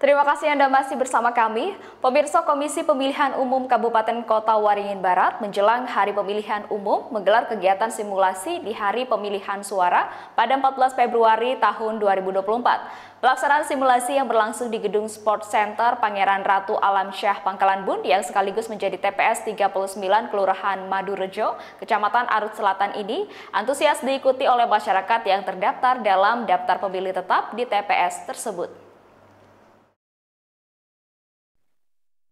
Terima kasih Anda masih bersama kami. Pemirsa Komisi Pemilihan Umum Kabupaten Kota Waringin Barat menjelang Hari Pemilihan Umum menggelar kegiatan simulasi di Hari Pemilihan Suara pada 14 Februari tahun 2024. Pelaksanaan simulasi yang berlangsung di Gedung Sport Center Pangeran Ratu Alam Syah Pangkalan Bun yang sekaligus menjadi TPS 39 Kelurahan Madurejo, Kecamatan Arut Selatan ini antusias diikuti oleh masyarakat yang terdaftar dalam daftar pemilih tetap di TPS tersebut.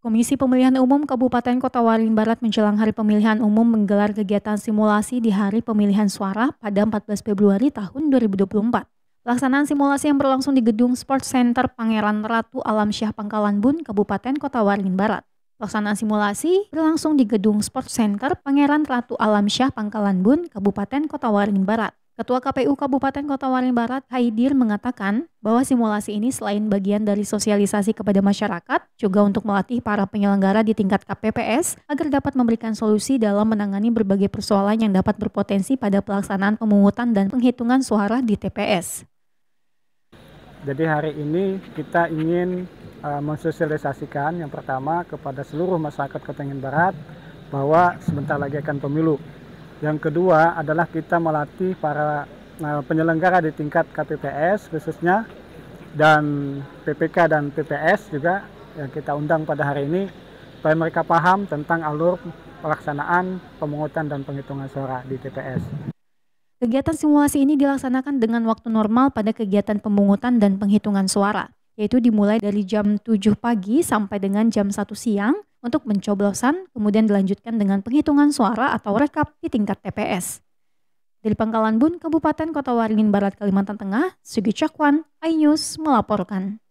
Komisi Pemilihan Umum Kabupaten Kota Waringin Barat menjelang hari pemilihan umum menggelar kegiatan simulasi di hari pemilihan suara pada 14 Februari tahun 2024. Pelaksanaan simulasi yang berlangsung di Gedung Sports Center Pangeran Ratu Alam Syah Pangkalan Bun, Kabupaten Kota Waringin Barat. Pelaksanaan simulasi berlangsung di Gedung Sports Center Pangeran Ratu Alam Syah Pangkalan Bun, Kabupaten Kota Waringin Barat. Ketua KPU Kabupaten Kota Waringin Barat, Haidir, mengatakan bahwa simulasi ini selain bagian dari sosialisasi kepada masyarakat, juga untuk melatih para penyelenggara di tingkat KPPS agar dapat memberikan solusi dalam menangani berbagai persoalan yang dapat berpotensi pada pelaksanaan pemungutan dan penghitungan suara di TPS. Jadi hari ini kita ingin uh, mensosialisasikan yang pertama kepada seluruh masyarakat Kota Waringin Barat bahwa sebentar lagi akan pemilu yang kedua adalah kita melatih para eh, penyelenggara di tingkat KPPS khususnya dan PPK dan PPS juga yang kita undang pada hari ini supaya mereka paham tentang alur pelaksanaan pemungutan dan penghitungan suara di TPS. Kegiatan simulasi ini dilaksanakan dengan waktu normal pada kegiatan pemungutan dan penghitungan suara, yaitu dimulai dari jam 7 pagi sampai dengan jam 1 siang untuk mencoblosan, kemudian dilanjutkan dengan penghitungan suara atau rekap di tingkat TPS. Dari Pangkalan Bun, Kabupaten Kota Waringin Barat, Kalimantan Tengah, Sugi Cakwan, iNews melaporkan.